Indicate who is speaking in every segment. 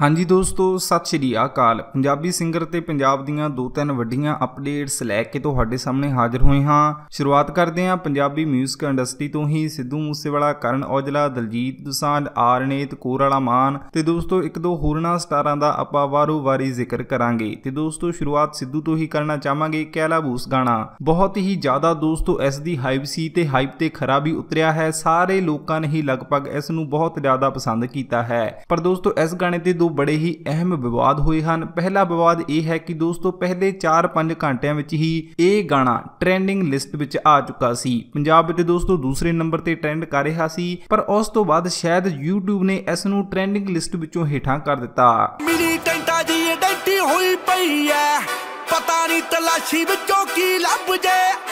Speaker 1: ਹਾਂਜੀ ਦੋਸਤੋ ਸਤਿ ਸ਼੍ਰੀ ਅਕਾਲ ਪੰਜਾਬੀ ਸਿੰਗਰ ਤੇ ਪੰਜਾਬ ਦੀਆਂ ਦੋ ਤਿੰਨ ਵੱਡੀਆਂ ਅਪਡੇਟਸ ਲੈ ਕੇ ਤੁਹਾਡੇ ਸਾਹਮਣੇ ਹਾਜ਼ਰ ਹੋਏ ਹਾਂ ਸ਼ੁਰੂਆਤ ਕਰਦੇ ਹਾਂ ਪੰਜਾਬੀ 뮤직 ਇੰਡਸਟਰੀ ਤੋਂ ਹੀ ਸਿੱਧੂ ਮੂਸੇਵਾਲਾ ਕਰਨ ਔਜਲਾ ਦਲਜੀਤ ਦੁਸਾਂਝ ਆਰਨੇਤ ਕੋਰਾਲਾ ਮਾਨ ਤੇ ਦੋਸਤੋ ਇੱਕ ਦੋ ਹੋਰਨਾ ਸਟਾਰਾਂ ਦਾ ਆਪਾਂ ਵਾਰੋ ਵਾਰੀ ਜ਼ਿਕਰ ਕਰਾਂਗੇ ਤੇ ਦੋਸਤੋ ਸ਼ੁਰੂਆਤ ਸਿੱਧੂ ਤੋਂ ਹੀ ਕਰਨਾ ਚਾਹਾਂਗੇ ਕੈਲਾ ਬੂਸ ਗਾਣਾ ਬਹੁਤ ਹੀ ਜ਼ਿਆਦਾ ਦੋਸਤੋ ਇਸ ਦੀ ਹਾਈਪ ਸੀ ਤੇ ਹਾਈਪ ਤੇ ਖਰਾ ਵੀ ਉਤਰਿਆ ਹੈ ਸਾਰੇ ਲੋਕਾਂ ਨੇ ਹੀ ਲਗਭਗ ਇਸ ਨੂੰ ਬਹੁਤ ਜ਼ਿਆਦਾ ਪਸੰਦ ਕੀਤਾ ਹੈ ਪਰ ਦੋਸਤੋ ਇਸ ਗਾਣੇ ਤੇ ਦੋ ਬੜੇ ਹੀ ਅਹਿਮ ਵਿਵਾਦ ਹੋਏ ਹਨ ਪਹਿਲਾ ਵਿਵਾਦ ਇਹ ਹੈ ਕਿ ਦੋਸਤੋ ਪਹਿਲੇ 4-5 ਘੰਟਿਆਂ ਵਿੱਚ ਹੀ ਇਹ ਗਾਣਾ ਟ੍ਰੈਂਡਿੰਗ ਲਿਸਟ ਵਿੱਚ ਆ ਚੁੱਕਾ ਸੀ ਪੰਜਾਬ ਵਿੱਚ ਦੋਸਤੋ ਦੂਸਰੇ ਨੰਬਰ ਤੇ ਟ੍ਰੈਂਡ ਕਰ ਰਿਹਾ ਸੀ ਪਰ ਉਸ ਤੋਂ ਬਾਅਦ ਸ਼ਾਇਦ YouTube ਨੇ ਇਸ ਨੂੰ ਟ੍ਰੈਂਡਿੰਗ ਲਿਸਟ ਵਿੱਚੋਂ ਹੇਠਾਂ ਕਰ ਦਿੱਤਾ ਮੇਰੀ ਟੈਂਟਾ ਦੀ ਡੈਂਟੀ ਹੋਈ ਪਈ ਐ ਪਤਾ ਨਹੀਂ ਤਲਾਸ਼ੀ ਵਿੱਚੋਂ ਕੀ ਲੱਭ ਜੇ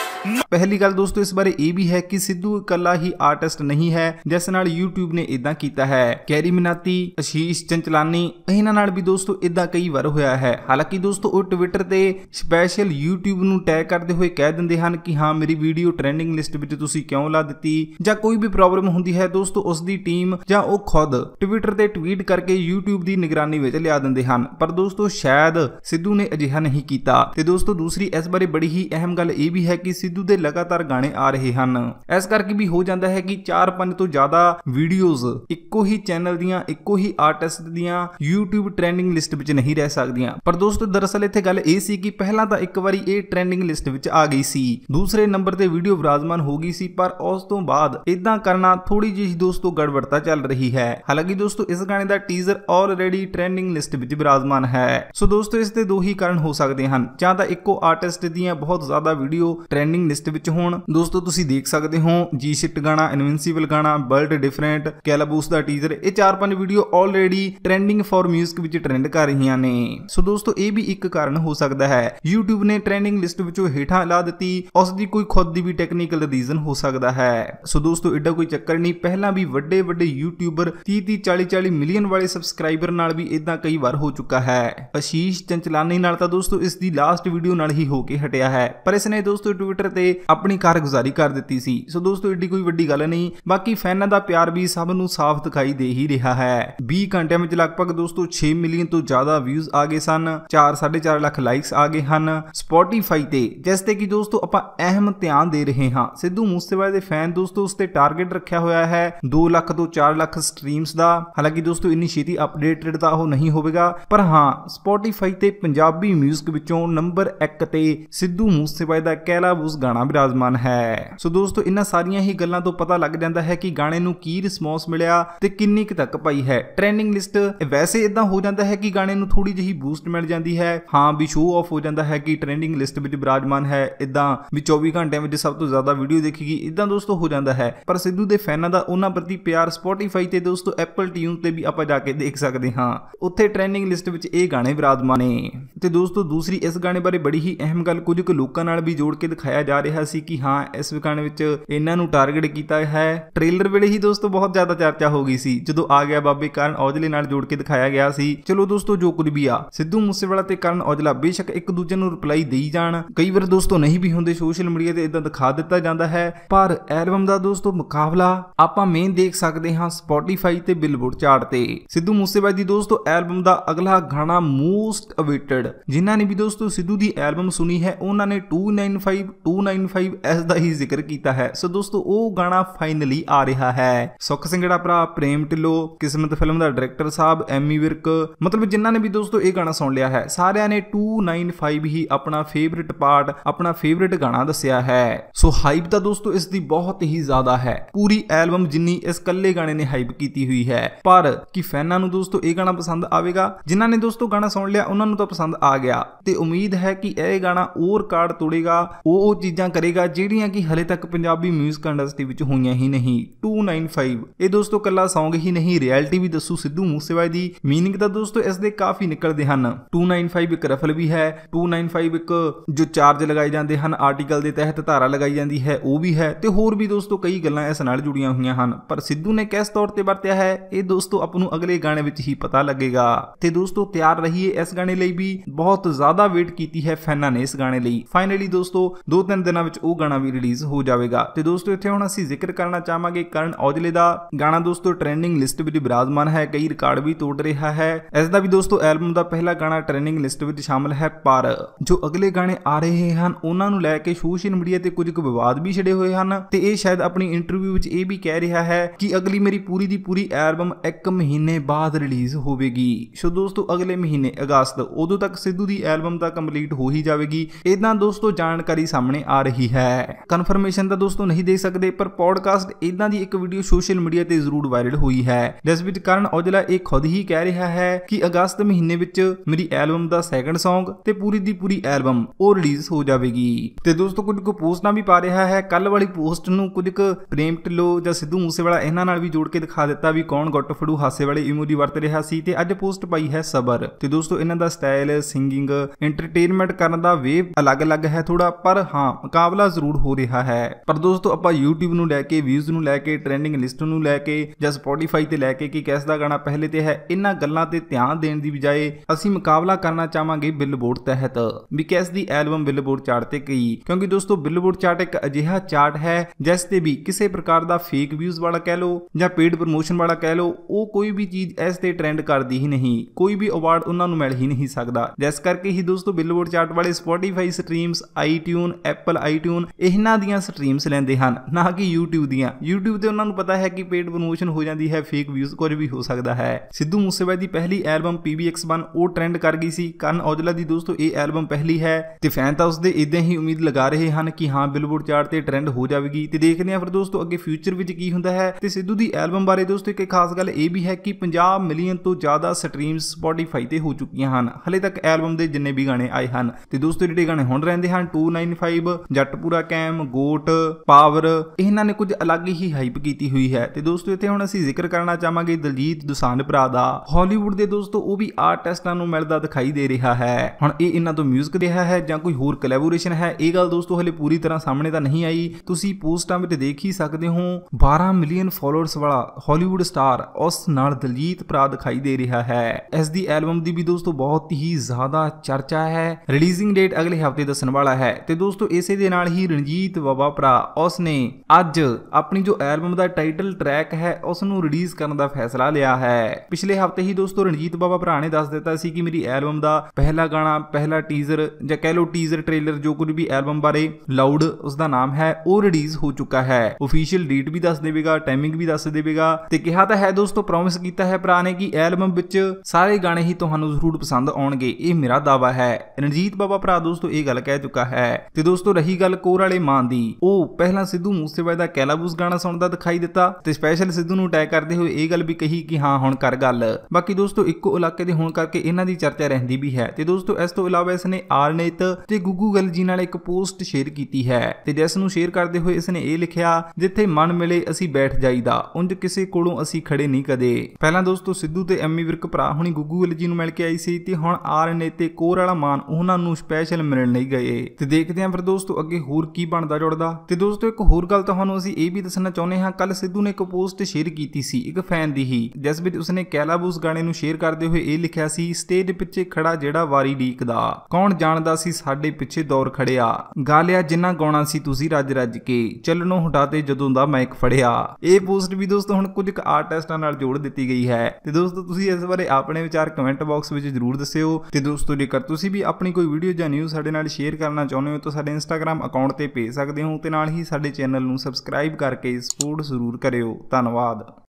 Speaker 1: ਪਹਿਲੀ ਗੱਲ ਦੋਸਤੋ ਇਸ ਬਾਰੇ ਇਹ ਵੀ ਹੈ ਕਿ ਸਿੱਧੂ ਇਕੱਲਾ ਹੀ ਆਰਟਿਸਟ ਨਹੀਂ ਹੈ ਜਿਸ ਨਾਲ YouTube ਨੇ ਇਦਾਂ ਕੀਤਾ ਹੈ ਕੈਰੀ ਮਿਨਾਤੀ ਅਸ਼ੀਸ਼ ਚੰਚਲਾਨੀ ਇਹਨਾਂ ਨਾਲ ਵੀ ਦੋਸਤੋ ਇਦਾਂ ਕਈ ਵਾਰ ਹੋਇਆ ਹੈ ਹਾਲਾਂਕਿ ਦੋਸਤੋ ਉਹ Twitter ਤੇ ਸਪੈਸ਼ਲ YouTube ਨੂੰ ਟੈਗ ਕਰਦੇ ਹੋਏ ਕਹਿ ਦਿੰਦੇ ਹਨ ਕਿ ਹਾਂ ਮੇਰੀ ਵੀਡੀਓ ਟ੍ਰੈਂਡਿੰਗ ਲਿਸਟ ਵਿੱਚ ਤੁਸੀਂ ਕਿਉਂ ਲਾ ਦਿੱਤੀ ਜਾਂ ਕੋਈ ਵੀ ਪ੍ਰੋਬਲਮ ਹੁੰਦੀ ਹੈ ਦੋਸਤੋ ਉਸ ਦੀ ਟੀਮ ਜਾਂ ਉਹ ਖੁਦ Twitter ਤੇ ਟਵੀਟ ਕਰਕੇ YouTube ਦੀ ਨਿਗਰਾਨੀ ਵਿੱਚ ਲਿਆ ਦਿੰਦੇ ਹਨ ਪਰ ਦੋਸਤੋ ਸ਼ਾਇਦ ਸਿੱਧੂ ਨੇ ਅਜਿਹਾ ਨਹੀਂ ਕੀਤਾ ਤੇ ਦੋਸਤੋ ਦੂਸਰੀ ਇਸ ਬਾਰੇ ਬੜੀ ਹੀ ਅਹਿਮ ਗੱਲ ਇਹ ਵੀ ਹੈ ਕਿ ਸਿੱਧੂ ਸਿੱਧੂ ਦੇ ਲਗਾਤਾਰ ਗਾਣੇ ਆ ਰਹੇ ਹਨ ਇਸ ਕਰਕੇ ਵੀ ਹੋ ਜਾਂਦਾ ਹੈ ਕਿ 4-5 ਤੋਂ ਜ਼ਿਆਦਾ ਵੀਡੀਓਜ਼ ਇੱਕੋ ਹੀ ਚੈਨਲ ਦੀਆਂ ਇੱਕੋ ਹੀ ਆਰਟਿਸਟ ਦੀਆਂ YouTube ਟ੍ਰੈਂਡਿੰਗ ਲਿਸਟ ਵਿੱਚ ਨਹੀਂ ਰਹਿ ਸਕਦੀਆਂ ਪਰ ਦੋਸਤੋ ਦਰਅਸਲ ਇੱਥੇ ਗੱਲ ਇਹ ਸੀ ਕਿ ਪਹਿਲਾਂ ਤਾਂ ਇੱਕ ਵਾਰੀ ਇਹ ਟ੍ਰੈਂਡਿੰਗ ਲਿਸਟ ਵਿੱਚ ਆ ਗਈ ਸੀ ਦੂਸਰੇ ਨੰਬਰ ਤੇ ਵੀਡੀਓ ਵਿਰਾਜਮਾਨ ਹੋ ਗਈ ਸੀ ਪਰ ਉਸ ਤੋਂ ਬਾਅਦ ਇਦਾਂ ਕਰਨਾ ਥੋੜੀ ਜਿਹੀ ਦੋਸਤੋ ਗੜਬੜਤਾ ਚੱਲ ਰਹੀ ਹੈ ਹਾਲਾਂਕਿ ਦੋਸਤੋ ਇਸ ਗਾਣੇ ਦਾ ਟੀਜ਼ਰ ਆਲਰੇਡੀ ਟ੍ਰੈਂਡਿੰਗ ਲਿਸਟ ਵਿੱਚ ਵਿਰਾਜਮਾਨ ਹੈ ਸੋ ਦੋਸਤੋ ਇਸ ਦੇ ਦੋ ਹੀ ਕਾਰਨ ਹੋ ਸਕਦੇ ਹਨ ਜਾਂ ਤਾਂ ਇੱਕੋ ਆਰਟਿਸਟ ਦੀਆਂ ਬਹੁਤ ਜ਼ਿਆਦਾ ਵੀਡੀਓ ਟ੍ਰੈਂਡਿੰਗ ਲਿਸਟ ਵਿੱਚ ਹੋਣ ਦੋਸਤੋ ਤੁਸੀਂ ਦੇਖ ਸਕਦੇ ਹੋ ਜੀ ਸ਼ਿਟ ਗਾਣਾ ਇਨਵਿੰਸੀਬਲ ਗਾਣਾ ਵਰਲਡ ਡਿਫਰੈਂਟ ਕੈਲਬੂਸ ਦਾ ਟੀਜ਼ਰ ਇਹ ਚਾਰ ਪੰਜ ਵੀਡੀਓ ਆਲਰੇਡੀ ਟ੍ਰੈਂਡਿੰਗ ਫਾਰ 뮤직 ਵਿੱਚ ਟ੍ਰੈਂਡ ਕਰ ਰਹੀਆਂ ਨੇ ਸੋ ਦੋਸਤੋ ਇਹ ਵੀ ਇੱਕ ਕਾਰਨ ਹੋ ਸਕਦਾ ਹੈ YouTube ਨੇ ਟ੍ਰੈਂਡਿੰਗ ਲਿਸਟ ਵਿੱਚੋਂ ਹੇਠਾਂ ਲਾ ਦਿੱਤੀ ਉਸ ਦੀ ਕੋਈ ਖੁਦ ਦੀ ਵੀ ਟੈਕਨੀਕਲ ਰੀਜ਼ਨ ਹੋ ਸਕਦਾ ਹੈ ਸੋ ਦੋਸਤੋ ਐਡਾ ਕੋਈ ਚੱਕਰ ਨਹੀਂ ਪਹਿਲਾਂ ਵੀ ਵੱਡੇ ਵੱਡੇ ਯੂਟਿਊਬਰ 30 30 40 40 ਮਿਲੀਅਨ ਵਾਲੇ ਸਬਸਕ੍ਰਾਈਬਰ ਨਾਲ ਵੀ ਇਦਾਂ ਕਈ ਵਾਰ ਹੋ ਚੁੱਕਾ ਹੈ ਅਸ਼ੀਸ਼ ਚੰਚਲਾਨੀ ਨਾਲ ਤਾਂ ਦੋਸਤੋ ਇਸ ਦੀ ਲਾਸਟ ਵੀਡੀਓ ਨਾਲ ਹੀ ਹੋ ਕੇ ਹਟਿਆ ਹੈ ਪਰ ਇਸ ਨੇ ਦੋਸਤੋ ਟਵਿੱਟਰ ਪੱਧਰ ਤੇ ਆਪਣੀ ਕਾਰਗੁਜ਼ਾਰੀ ਕਰ ਦਿੱਤੀ ਸੀ ਸੋ ਦੋਸਤੋ ਏਡੀ ਕੋਈ ਵੱਡੀ ਗੱਲ ਨਹੀਂ ਬਾਕੀ ਫੈਨਾਂ ਦਾ ਪਿਆਰ ਵੀ ਸਭ ਨੂੰ ਸਾਫ਼ ਦਿਖਾਈ ਦੇ ਹੀ ਰਿਹਾ ਹੈ 20 ਘੰਟਿਆਂ ਵਿੱਚ ਲਗਭਗ ਦੋਸਤੋ 6 ਮਿਲੀਅਨ ਤੋਂ ਜ਼ਿਆਦਾ ਵਿਊਜ਼ ਆ ਗਏ ਸਨ 4 4.5 ਲੱਖ ਲਾਈਕਸ ਆ ਗਏ ਹਨ ਸਪੋਟੀਫਾਈ ਤੇ ਜਿਸ ਤੇ ਕਿ ਦੋਸਤੋ ਆਪਾਂ ਅਹਿਮ ਧਿਆਨ ਦੇ ਰਹੇ ਹਾਂ ਸਿੱਧੂ ਮੂਸੇਵਾਲੇ ਦੇ ਫੈਨ ਦੋਸਤੋ ਉਸ ਤੇ ਟਾਰਗੇਟ ਰੱਖਿਆ ਹੋਇਆ ਹੈ 2 ਲੱਖ ਤੋਂ 4 ਲੱਖ ਸਟ੍ਰੀਮਸ ਦਾ ਹਾਲਾਂਕਿ ਦੋਸਤੋ ਇੰਨੀ ਛੇਤੀ ਅਪਡੇਟਡ ਤਾਂ ਉਹ ਨਹੀਂ ਹੋਵੇਗਾ ਪਰ ਹਾਂ ਸਪੋਟੀਫਾਈ ਤੇ ਪੰਜਾਬੀ 뮤직 ਵਿੱਚੋਂ ਨੰਬਰ 1 ਤੇ ਸਿੱਧੂ ਮੂਸੇਵਾਲੇ ਦਾ ਕਹਿਲਾ ਬੂਸ ਗਾਣਾ ਬਿਰਾਜਮਾਨ ਹੈ ਸੋ ਦੋਸਤੋ ਇਹਨਾਂ ਸਾਰੀਆਂ ਹੀ ਗੱਲਾਂ ਤੋਂ ਪਤਾ ਲੱਗ ਜਾਂਦਾ ਹੈ ਕਿ ਗਾਣੇ ਨੂੰ ਕੀ ਰਿਸਪੌਂਸ ਮਿਲਿਆ ਤੇ ਕਿੰਨੀ ਕੁ ਤੱਕ ਪਈ ਹੈ ਟ੍ਰੈਂਡਿੰਗ ਲਿਸਟ ਵੈਸੇ ਇਦਾਂ ਹੋ ਜਾਂਦਾ ਹੈ ਕਿ ਗਾਣੇ ਨੂੰ ਥੋੜੀ ਜਿਹੀ ਬੂਸਟ ਮਿਲ ਜਾਂਦੀ ਹੈ ਹਾਂ ਵੀ ਸ਼ੋਅ ਆਫ ਹੋ ਜਾਂਦਾ ਹੈ ਕਿ ਟ੍ਰੈਂਡਿੰਗ ਲਿਸਟ ਵਿੱਚ ਬਿਰਾਜਮਾਨ ਹੈ ਇਦਾਂ ਵੀ 24 ਘੰਟਿਆਂ ਵਿੱਚ ਸਭ ਤੋਂ ਜ਼ਿਆਦਾ ਵੀਡੀਓ ਦੇਖੀ ਗਈ ਇਦਾਂ ਦੋਸਤੋ ਹੋ ਜਾਂਦਾ ਹੈ ਪਰ ਸਿੱਧੂ ਦੇ ਫੈਨਾਂ ਦਾ ਉਹਨਾਂ ਪ੍ਰਤੀ ਪਿਆਰ ਸਪੋਟੀਫਾਈ ਤੇ ਦੋਸਤੋ ਐਪਲ ਟਿਊਨ ਤੇ ਵੀ ਆਪਾਂ ਜਾ ਕੇ ਦੇਖ ਸਕਦੇ ਹਾਂ ਉੱਥੇ ਟ੍ਰੈਂਡਿੰਗ ਲਿਸਟ ਵਿੱਚ ਇਹ ਗਾਣੇ ਵਿਰਾਜਮਾਨ ਨੇ ਤੇ ਦੋਸਤੋ ਦੂਸਰੀ ਇਸ ਗਾਣੇ ਬਾਰੇ ਬੜੀ ਹੀ ਅਹਿਮ ਗੱਲ ਕੁਝ ਕੁ ਲੋਕਾਂ ਨਾਲ ਵੀ ਜੋੜ ਕੇ ਦਿਖਾਇਆ ਜਾ ਰਿਹਾ ਸੀ ਕਿ ਹਾਂ ਇਸ ਗਾਣੇ ਵਿੱਚ ਇਹਨਾਂ ਨੂੰ ਟਾਰਗੇਟ ਕੀਤਾ ਹੈ ਟ੍ਰੇਲਰ ਵੇਲੇ ਹੀ ਦੋਸਤੋ ਬਹੁਤ ਜ਼ਿਆਦਾ ਚਰਚਾ ਹੋ ਗਈ ਸੀ ਜਦੋਂ ਆ ਗਿਆ ਬਾਬੇ ਕਰਨ ਔਜਲੇ ਨਾਲ ਜੋੜ ਕੇ ਦਿਖਾਇਆ ਗਿਆ ਸੀ ਚਲੋ ਦੋਸਤੋ ਜੋ ਕੁਝ ਵੀ ਆ ਸਿੱਧੂ ਮੂਸੇਵਾਲਾ ਤੇ ਕਰਨ ਔਜਲਾ ਬੇਸ਼ੱਕ ਇੱਕ ਦੂਜੇ ਨੂੰ ਰਿਪਲਾਈ ਦੇਈ ਜਾਣ ਕਈ ਵਾਰ ਦੋਸਤੋ ਨਹੀਂ ਵੀ ਹੁੰਦੇ ਸੋਸ਼ਲ ਮੀਡੀਆ ਤੇ ਇਦਾਂ ਦਿਖਾ ਦਿੱਤਾ ਜਾਂਦਾ ਹੈ ਪਰ ਐਲਬਮ ਦਾ ਦੋਸਤੋ ਮੁਕਾਬਲਾ ਆਪਾਂ ਮੇਨ ਦੇਖ ਸਕਦੇ ਹਾਂ ਸਪੋਟੀਫਾਈ ਤੇ ਬਿਲਬੋਰਡ ਚਾਰਟ ਤੇ ਸਿੱਧੂ ਮੂਸੇਵਾਲਾ ਦੀ ਦੋਸਤੋ ਐਲਬਮ ਦਾ ਅਗਲਾ ਗਾਣਾ ਮੋਸਟ ਅਵੇਟਡ ਰੈਡ ਜਿਨ੍ਹਾਂ ਨੇ ਵੀ ਦੋਸਤੋ ਸਿੱਧੂ ਦੀ ਐਲਬਮ ਸੁਣੀ ਹੈ ਉਹਨਾਂ ਨੇ 295 295 ਐਸ ਦਾ ਹੀ ਜ਼ਿਕਰ ਕੀਤਾ ਹੈ ਸੋ ਦੋਸਤੋ ਉਹ ਗਾਣਾ ਫਾਈਨਲੀ ਆ ਰਿਹਾ ਹੈ ਸੁਖ ਸਿੰਘੜਾ ਭਰਾ ਪ੍ਰੇਮ ਢਿੱਲੋ ਕਿਸਮਤ ਫਿਲਮ ਦਾ ਡਾਇਰੈਕਟਰ ਸਾਹਿਬ ਐਮੀ e ਵਿਰਕ ਮਤਲਬ ਜਿਨ੍ਹਾਂ ਨੇ ਵੀ ਦੋਸਤੋ ਇਹ ਗਾਣਾ ਸੁਣ ਲਿਆ ਹੈ ਸਾਰਿਆਂ ਨੇ 295 ਹੀ ਆਪਣਾ ਫੇਵਰਿਟ ਪਾਰਟ ਆਪਣਾ ਫੇਵਰਿਟ ਗਾਣਾ ਦੱਸਿਆ ਹੈ ਸੋ ਹਾਈਪ ਤਾਂ ਦੋਸਤੋ ਇਸ ਦੀ ਬਹੁਤ ਹੀ ਜ਼ਿਆਦਾ ਹੈ ਪੂਰੀ ਐਲਬਮ ਜਿੰਨੀ ਇਸ ਕੱਲੇ ਗਾਣੇ ਨੇ ਹਾਈਪ ਕੀਤੀ ਹੋਈ ਹੈ ਪਰ ਕੀ ਫੈਨਾਂ ਨੂੰ ਦੋਸਤੋ ਇਹ ਗਾਣਾ ਪਸੰਦ ਆਵੇਗਾ ਜਿਨ੍ਹਾਂ ਨੇ ਦੋਸਤੋ ਗਾਣਾ ਸੁਣ ਲਿਆ ਉਹਨਾਂ ਨੂੰ ਤਾਂ ਪਸੰਦ ਆ ਗਿਆ ਤੇ ਉਮੀਦ ਹੈ ਕਿ ਇਹ ਗਾਣਾ ਉਹ ਰਿਕਾਰਡ ਤੋੜੇਗਾ ਉਹ ਉਹ ਚੀਜ਼ਾਂ ਕਰੇਗਾ ਜਿਹੜੀਆਂ ਕਿ ਹਲੇ ਤੱਕ ਪੰਜਾਬੀ 뮤직 ਇੰਡਸਟਰੀ ਵਿੱਚ ਹੋਈਆਂ ਹੀ ਨਹੀਂ 295 ਇਹ ਦੋਸਤੋ ਕੱਲਾ Song ਹੀ ਨਹੀਂ ਰਿਐਲਿਟੀ ਵੀ ਦੱਸੂ ਸਿੱਧੂ ਮੂਸੇਵਾਲੇ ਦੀ मीनिंग ਤਾਂ ਦੋਸਤੋ ਇਸ ਦੇ ਕਾਫੀ ਨਿਕਲਦੇ ਹਨ 295 ਇੱਕ ਰਫਲ ਵੀ ਹੈ 295 ਇੱਕ ਜੋ ਚਾਰਜ ਲਗਾਏ ਜਾਂਦੇ ਹਨ ਆਰਟੀਕਲ ਦੇ ਤਹਿਤ ਧਾਰਾ ਲਗਾਈ ਜਾਂਦੀ ਹੈ ਉਹ ਵੀ ਹੈ ਤੇ ਹੋਰ ਵੀ ਦੋਸਤੋ ਕਈ ਗੱਲਾਂ ਇਸ ਨਾਲ ਜੁੜੀਆਂ ਹੋਈਆਂ ਹਨ ਪਰ ਸਿੱਧੂ ਨੇ ਕਿਸ ਤੌਰ ਤੇ ਵਰਤਿਆ ਹੈ ਇਹ ਦੋਸਤੋ ਆਪ ਨੂੰ ਅਗਲੇ ਗਾਣੇ ਵਿੱਚ ਹੀ ਪਤਾ ਲੱਗੇਗਾ ਤੇ ਦੋਸਤੋ ਤਿਆਰ ਰਹੀਏ ਇਸ ਗਾਣੇ ਲਈ ਵੀ ਬਹੁਤ ਜ਼ਿਆਦਾ ਵੇਟ ਕੀਤੀ ਹੈ ਫੈਨਾਂ ਨੇ ਇਸ ਗਾਣੇ ਲਈ ਫਾਈਨਲੀ ਦੋਸਤੋ ਦੋ ਤਿੰਨ ਦਿਨਾਂ ਵਿੱਚ ਉਹ ਗਾਣਾ ਵੀ ਰਿਲੀਜ਼ ਹੋ ਜਾਵੇਗਾ ਤੇ ਦੋਸਤੋ ਇੱਥੇ ਹੁਣ ਅਸੀਂ ਜ਼ਿਕਰ ਕਰਨਾ ਚਾਹਾਂਗੇ ਕਰਨ ਔਜਲੇ ਦਾ ਗਾਣਾ ਦੋਸਤੋ ਟ੍ਰੈਂਡਿੰਗ ਲਿਸਟ ਵਿੱਚ ਬਿਰਾਜਮਾਨ ਹੈ ਕਈ ਰਿਕਾਰਡ ਵੀ ਤੋੜ ਰਿਹਾ ਹੈ ਇਸ ਦਾ ਵੀ ਦੋਸਤੋ ਐਲਬਮ ਦਾ ਪਹਿਲਾ ਗਾਣਾ ਟ੍ਰੈਂਡਿੰਗ ਲਿਸਟ ਵਿੱਚ ਸ਼ਾਮਲ ਹੈ ਪਰ ਜੋ ਅਗਲੇ ਗਾਣੇ ਆ ਰਹੇ ਹਨ ਉਹਨਾਂ ਨੂੰ ਲੈ ਕੇ ਸੋਸ਼ਲ ਮੀਡੀਆ ਤੇ ਕੁਝ ਕੁ ਵਿਵਾਦ ਵੀ ਛਿੜੇ ਹੋਏ ਹਨ ਤੇ ਇਹ ਸ਼ਾਇਦ ਆਪਣੀ ਇੰਟਰਵਿਊ ਵਿੱਚ ਇਹ ਵੀ ਕਹਿ ਰਿਹਾ ਹੈ ਕਿ ਅਗਲੀ ਮੇਰੀ ਪੂਰੀ ਦੀ ਪੂਰੀ ਐਲਬਮ 1 ਮਹੀਨੇ ਬਾਅਦ ਰਿਲੀਜ਼ ਹੋਵੇਗੀ ਸੋ ਦੋਸਤੋ ਅਗਲੇ ਮਹੀਨੇ ਅਗਸਤ ਉਦੋਂ ਤੱਕ ਸਿੱਧੂ ਦੀ ਐਲਬਮ ਤਾਂ ਕੰਪਲੀਟ ਹੋ ਹੀ ਜਾਵੇਗੀ ਇਦਾਂ ਦੋਸਤੋ ਜਾਣਕਾਰੀ ਸਾਹਮਣੇ ਆ ਰਹੀ ਹੈ ਕਨਫਰਮੇਸ਼ਨ ਤਾਂ ਦੋਸਤੋ ਨਹੀਂ ਦੇ ਸਕਦੇ ਪਰ ਪੋਡਕਾਸਟ ਇਦਾਂ ਦੀ ਇੱਕ ਵੀਡੀਓ ਸੋਸ਼ਲ ਮੀਡੀਆ ਤੇ ਜ਼ਰੂਰ ਵਾਇਰਲ ਹੋਈ ਹੈ ਜਿਸ ਵਿੱਚ ਕਰਨ ਔਜਲਾ ਇਹ ਖੁਦ ਹੀ ਕਹਿ ਰਿਹਾ ਹੈ ਕਿ ਅਗਸਤ ਮਹੀਨੇ ਵਿੱਚ ਮੇਰੀ ਐਲਬਮ ਦਾ ਸੈਕੰਡ Song ਤੇ ਪੂਰੀ ਦੀ ਪੂਰੀ ਐਲਬਮ ਉਹ ਰਿਲੀਜ਼ ਹੋ ਜਾਵੇਗੀ ਤੇ ਦੋਸਤੋ ਕੁਝ ਕੁ ਪੋਸਟਾਂ ਵੀ ਪਾ ਰਿਹਾ ਹੈ ਕੱਲ ਵਾਲੀ ਪੋਸਟ ਨੂੰ ਕੁਝ ਕੁ ਪ੍ਰੇਮ ਲੋ ਜਾਂ ਸਿੱਧੂ ਮੂਸੇਵਾਲਾ ਇਹਨਾਂ ਨਾਲ ਵੀ ਜੋੜ ਕੇ ਦਿਖਾ ਦਿੱਤਾ ਵੀ ਕੌਣ ਗੱਟ ਫੜੂ ਹਾਸੇ ਵਾਲੇ ਇਮੋਜੀ ਵਰਤ ਰਿਹਾ ਸੀ ਤੇ ਅੱਜ ਪੋਸਟ ਪਾਈ ਹੈ ਸਬਰ ਤੇ ਦੋਸਤੋ ਇਹਨਾਂ ਦਾ ਸਟਾਈਲ ਸਿੰਗਿੰਗ ਐਂਟਰਟੇਨਮੈਂਟ ਕਰਨ ਦਾ ਵੇ ਅਲੱਗ-ਅਲੱਗ ਹੈ ਥੋੜਾ ਪਰ ਹਾਂ ਮੁਕਾਬਲਾ ਜ਼ਰੂਰ ਹੋ ਰਿਹਾ ਹੈ ਪਰ ਦੋਸਤੋ ਆਪਾਂ YouTube ਨੂੰ ਲੈ ਕੇ ਵਿਊਜ਼ ਨੂੰ ਲੈ ਕੇ ਟ੍ਰੈਂਡਿੰਗ ਲਿਸਟ ਨੂੰ ਲੈ ਕੇ ਜਾਂ Spotify ਤੇ ਲੈ ਕੇ ਕਿ ਕਿਸ ਦਾ ਗਾਣਾ ਪਹਿਲੇ ਤੇ ਹੈ ਇਹਨਾਂ ਗੱਲਾਂ ਤੇ ਧਿਆਨ ਦੇਣ ਦੀ ਬਜਾਏ ਅਸੀਂ ਮੁਕਾਬਲਾ ਕਰਨਾ ਚਾਹਾਂਗੇ ਬਿਲਬੋਰਡ ਤਹਿਤ ਵੀ ਕਿਸ ਦੀ ਐਲਬਮ ਬਿਲਬੋਰਡ ਚਾਰਟ ਤੇ ਗਈ ਕਿਉਂਕਿ ਦੋਸਤੋ ਬਿਲਬੋਰਡ ਚਾਰਟ ਇੱਕ ਅਜਿਹਾ ਚਾਰਟ ਹੈ ਜਿਸ ਤੇ ਵੀ ਕਿਸੇ ਪ੍ਰਕਾਰ ਦਾ ਫੇਕ ਵਿਊਜ਼ ਵਾਲਾ ਕਹਿ ਲੋ ਜਾਂ ਪੇਡ ਪ੍ਰੋਮੋਸ਼ਨ ਵਾਲਾ ਕਹਿ ਲੋ ਉਹ ਕੋਈ ਵੀ ਚੀਜ਼ ਇਸ ਤੇ ਟ੍ਰੈਂਡ ਕਰਦੀ ਹੀ ਨਹੀਂ ਕੋਈ ਵੀ ਅਵਾਰਡ ਉਹਨਾਂ ਨੂੰ ਮਿਲ ਹੀ ਨਹੀਂ ਸਕਦਾ ਜਿਸ ਕਰਕੇ ਹੀ ਦੋਸਤੋ ਬਿਲਬੋਰਡ ਚਾਰਟ ਵਾਲੇ Spotify streams iTunes Apple iTunes ਇਹਨਾਂ ਦੀਆਂ ਸਟ੍ਰੀਮਸ ਲੈਂਦੇ ਹਨ ਨਾ ਕਿ YouTube ਦੀਆਂ YouTube ਤੇ ਉਹਨਾਂ ਨੂੰ ਪਤਾ ਹੈ ਕਿ ਪੇਡ ਪ੍ਰੋਮੋਸ਼ਨ ਹੋ ਜਾਂਦੀ ਹੈ ਫੇਕ ਵਿਊਜ਼ ਕੁਝ ਵੀ ਹੋ ਸਕਦਾ ਹੈ ਸਿੱਧੂ ਮੂਸੇਵਾਲੇ ਦੀ ਪਹਿਲੀ ਐਲਬਮ PBX1 ਉਹ ਟ੍ਰੈਂਡ ਕਰ ਗਈ ਸੀ ਕਰਨ ਔਜਲਾ ਦੀ ਦੋਸਤੋ ਇਹ ਐਲਬਮ ਪਹਿਲੀ ਹੈ ਤੇ ਫੈਨ ਤਾਂ ਉਸਦੇ ਇਦਾਂ ਹੀ ਉਮੀਦ ਲਗਾ ਰਹੇ ਹਨ ਕਿ ਹਾਂ ਬਿਲਬੋਰਡ ਚਾਰਟ ਤੇ ਟ੍ਰੈਂਡ ਹੋ ਜਾਵੇਗੀ ਤੇ ਦੇਖਦੇ ਹਾਂ ਫਿਰ ਦੋਸਤੋ ਅੱਗੇ ਫਿਊਚਰ ਵਿੱਚ ਕੀ ਹੁੰਦਾ ਹੈ ਤੇ ਸਿੱਧੂ ਦੀ ਐਲਬਮ ਬਾਰੇ ਦੋਸਤੋ ਇੱਕ ਖਾਸ ਗੱਲ ਇਹ ਵੀ ਹੈ ਕਿ 50 ਮਿਲੀਅਨ ਤੋਂ ਜ਼ਿਆਦਾ ਸਟ੍ਰੀਮਸ ਸਪੋਟੀਫਾਈ ਤੇ ਹੋ ਚੁੱਕੀਆਂ ਹਨ ਹਲੇ ਤੱਕ ਐਲਬਮ ਦੇ ਜਿੰਨੇ ਵੀ ਗਾਣੇ ਆਏ ਹਨ ਤੇ ਦੋਸਤੋ ਜਿਹੜੇ ਗਾਣੇ ਹੁਣ ਰਹਿੰਦੇ ਹਨ 295 ਜੱਟਪੂਰਾ ਕੈਮ ਗੋਟ ਪਾਵਰ ਇਹਨਾਂ ਨੇ ਕੁਝ ਅਲੱਗ ਹੀ ਹਾਈਪ ਕੀਤੀ ਹੋਈ ਹੈ ਤੇ ਦੋਸਤੋ ਇੱਥੇ ਹੁਣ ਅਸੀਂ ਜ਼ਿਕਰ ਕਰਨਾ ਚਾਹਾਂਗੇ ਦਲਜੀਤ ਦੁਸਾਨ ਭਰਾ ਦਾ ਹਾਲੀਵੁੱਡ ਦੇ ਦੋਸਤੋ ਉਹ ਵੀ ਆਰਟਿਸਟਾਂ ਨੂੰ ਮਿਲਦਾ ਦਿਖਾਈ ਦੇ ਰਿਹਾ ਹੈ ਹੁਣ ਇਹ ਇਹਨਾਂ ਤੋਂ 뮤직 ਰਿਹਾ ਹੈ ਜਾਂ ਕੋਈ ਹੋਰ ਕੋਲੈਬੋਰੇਸ਼ਨ ਹੈ ਇਹ ਗੱਲ ਦੋਸਤੋ ਹਲੇ ਪੂਰੀ ਤਰ੍ਹਾਂ ਸਾਹਮਣੇ ਤਾਂ ਨਹੀਂ ਆਈ ਤੁਸੀਂ ਪੋਸਟਾਂ ਵਿੱਚ ਦੇਖ ਹੀ ਸਕਦੇ ਹੋ 12 ਮਿਲੀਅਨ ਫਾਲੋਅਰਸ ਵਾਲਾ ਹਾਲੀਵੁੱਡ ਸਟਾਰ ਉਸ ਨਾਲ ਦਲਜੀਤ ਭਰਾ ਦਿਖਾਈ ਦੇ ਰਿਹਾ ਹੈ ਇਸ ਦੀ ਐਲਬਮ ਦੀ ਵੀ ਦੋਸਤੋ ਬਹੁਤ ਹੀ ਜ਼ਿਆਦਾ ਚਰਚਾ ਹੈ ਰਿਲੀਜ਼ਿੰਗ ਡੇਟ ਅਗਲੇ ਹਫਤੇ ਦੱਸਣ ਵਾਲਾ ਹੈ ਤੇ ਦੋਸਤੋ ਇਸੇ ਦੇ ਨਾਲ ਹੀ ਰਣਜੀਤ ਬਾਬਾ ਭਰਾ ਉਸ ਨੇ ਅੱਜ ਆਪਣੀ ਜੋ ਐਲਬਮ ਦਾ ਟਾਈਟਲ ਟਰੈਕ ਹੈ ਉਸ ਨੂੰ ਰਿਲੀਜ਼ ਕਰਨ ਦਾ ਫੈਸਲਾ ਲਿਆ ਹੈ ਪਿਛਲੇ ਹਫਤੇ ਹੀ ਦੋਸਤੋ ਰਣਜੀਤ ਬਾਬਾ ਭਰਾ ਨੇ ਦੱਸ ਦਿੱਤਾ ਸੀ ਕਿ ਮੇਰੀ ਐਲਬਮ ਦਾ ਪਹਿਲਾ ਗਾਣਾ ਪਹਿਲਾ ਟੀਜ਼ਰ ਜਾਂ ਕਹਿ ਲਓ ਟੀਜ਼ਰ ਟ੍ਰੇਲਰ ਜੋ ਕੁਝ ਵੀ ਐਲਬਮ ਬਾਰੇ ਲਾਊਡ ਉਸ ਦਾ ਨਾਮ ਹੈ ਉਹ ਰਿਲੀਜ਼ ਹੋ ਚੁੱਕਾ ਹੈ ਅਫੀਸ਼ੀਅਲ ਡੇਟ ਵੀ ਦੱਸ ਦੇਵੇਗਾ ਟਾਈਮਿੰਗ ਵੀ ਦੱਸ ਦੇਵੇਗਾ ਤੇ ਕਿਹਾ ਤਾਂ ਹੈ ਦੋਸਤੋ ਪ੍ਰੋਮਿਸ ਕੀਤਾ ਹੈ ਭਰਾ ਨੇ ਕਿ ਐਲਬਮ ਵਿੱਚ ਸਾਰੇ ਗਾਣੇ ਹੀ ਤੁਹਾਨੂੰ ਜ਼ਰੂਰ ਪਸੰਦ ਆਉਣਗੇ ਇਹ ਮੇਰਾ ਦਾਵਾ ਹੈ ਰਣਜੀਤ ਬਾਬਾ ਭਰਾ ਦੋਸਤੋ ਇਹ ਗੱਲ ਕਹਿ ਚੁੱਕਾ ਹੈ ਤੇ ਦੋਸਤੋ ਰਹੀ ਗੱਲ ਕੋਰ ਵਾਲੇ ਮਾਨ ਦੀ ਉਹ ਪਹਿਲਾਂ ਸਿੱਧੂ ਮੂਸੇਵਾਲੇ ਦਾ ਕੈਲਾਬੂਸ ਗਾਣਾ ਸੁਣਦਾ ਦਿਖਾਈ ਦਿੱਤਾ ਤੇ ਸਪੈਸ਼ਲ ਸਿੱਧੂ ਨੂੰ ਅਟੈਕ ਕਰਦੇ ਹੋਏ ਇਹ ਗੱਲ ਵੀ ਕਹੀ ਕਿ ਹਾਂ ਹੁਣ ਕਰ ਗੱਲ ਬਾਕੀ ਦੋਸਤੋ ਇੱਕੋ ਇਲਾਕੇ ਦੇ ਹੋਣ ਕਰਕੇ ਇਹਨਾਂ ਦੀ ਚਰਚਾ ਰਹਿੰਦੀ ਵੀ ਹੈ ਤੇ ਦੋਸਤੋ ਇਸ ਤੋਂ ਇਲਾਵਾ ਇਸ ਨੇ ਆਰਨੇਤ ਤੇ ਗੁੱਗੂ ਗੱਲ ਜੀ ਨਾਲ ਇੱਕ ਪੋਸਟ ਸ਼ੇਅਰ ਕੀਤੀ ਹੈ ਤੇ ਜਿਸ ਨੂੰ ਸ਼ੇਅਰ ਕਰਦੇ ਹੋਏ ਇਸ ਨੇ ਇਹ ਲਿਖਿਆ ਜਿੱਥੇ ਮਨ ਮਿਲੇ ਅਸੀਂ ਬੈਠ ਜਾਈਦਾ ਉਂਝ ਕਿਸੇ ਕੋਲੋਂ ਅਸੀਂ ਖੜੇ ਨਹੀਂ ਕਦੇ ਪਹਿਲਾਂ ਦੋਸਤੋ ਸਿੱਧੂ ਤੇ ਐਮੀ ਵਿਰਕ ਭਰਾ ਹੁਣੀ ਗੁੱਗੂ ਗੱਲ ਜੀ ਨੂੰ ਮਿਲ ਕੇ ਆਈ ਸੀ ਤੇ ਹੁਣ ਆਰ ਨੇ ਤੇ ਕੋਰ ਵਾਲਾ ਮਾਨ ਉਹਨਾਂ ਨੂੰ ਸਪੈਸ਼ਲ ਮਿਲਣ ਲਈ ਗਏ ਤੇ ਦੇਖਦੇ ਆਂ ਫਿਰ ਦੋਸਤੋ ਅੱਗੇ ਹੋਰ ਕੀ ਬਣਦਾ ਜੁੜਦਾ ਤੇ ਦੋਸਤੋ ਇੱਕ ਹੋਰ ਗੱਲ ਤੁਹਾਨੂੰ ਅਸੀਂ ਇਹ ਵੀ ਦੱਸਣਾ ਚਾਹੁੰਦੇ ਹਾਂ ਕੱਲ ਸਿੱਧੂ ਨੇ ਇੱਕ ਪੋਸਟ ਸ਼ੇਅਰ ਕੀਤੀ ਸੀ ਇੱਕ ਫੈਨ ਦੀ ਹੀ ਜਿਸ ਵਿੱਚ ਉਸਨੇ ਕੈਲਾਬੂਸ ਗਾਣੇ ਨੂੰ ਸ਼ੇਅਰ ਕਰਦੇ ਹੋਏ ਇਹ ਲਿਖਿਆ ਸੀ ਸਟੇਜ ਪਿੱਛੇ ਖੜਾ ਜਿਹੜਾ ਵਾਰੀ ਡੀਕਦਾ ਕੌਣ ਜਾਣਦਾ ਸੀ ਸਾਡੇ ਪਿੱਛੇ ਦੌਰ ਖੜਿਆ ਗਾਲਿਆ ਜਿੰਨਾ ਗਾਉਣਾ ਸੀ ਤੁਸੀਂ ਰੱਜ ਰੱਜ ਕੇ ਚੱਲਣੋਂ ਹਟਾਤੇ ਜਦੋਂ ਦਾ ਮਾਈਕ ਫੜਿਆ ਇਹ ਪੋਸਟ ਵੀ ਦੋਸਤੋ ਹੁਣ ਕੁਝ ਆਰਟਿਸਟਾਂ ਨਾਲ ਜੋੜ ਦਿੱਤੀ ਗਈ ਹੈ ਤੇ ਦੋਸਤੋ ਤੁਸੀਂ ਇਸ ਬਾਰੇ ਆਪਣੇ ਵਿਚਾਰ ਕਮੈਂਟ ਬਾਕਸ ਵਿੱਚ ਜਰੂਰ ਦੱਸਿਓ ਤੇ ਦੋਸਤੋ ਜੇਕਰ ਤੁਸੀਂ ਵੀ ਆਪਣੀ ਕੋਈ ਵੀਡੀਓ ਜਾਂ ਨਿਊਜ਼ ਸਾਡੇ ਨਾਲ ਸ਼ੇਅਰ ਕਰਨਾ ਚਾਹੁੰਦੇ ਹੋ ਤਾਂ ਸਾਡੇ ਇੰਸਟਾਗ੍ਰam ਅਕਾਊਂਟ ਤੇ ਭੇਜ ਸਕਦੇ ਹੋ ਤੇ ਨਾਲ ਹੀ ਸਾਡੇ ਚੈਨਲ ਨੂੰ ਸਬਸਕ੍ਰਾਈਬ ਕਰਕੇ ਸਪੋਰਟ ਜ਼ਰੂਰ ਕਰਿਓ ਧੰਨਵਾਦ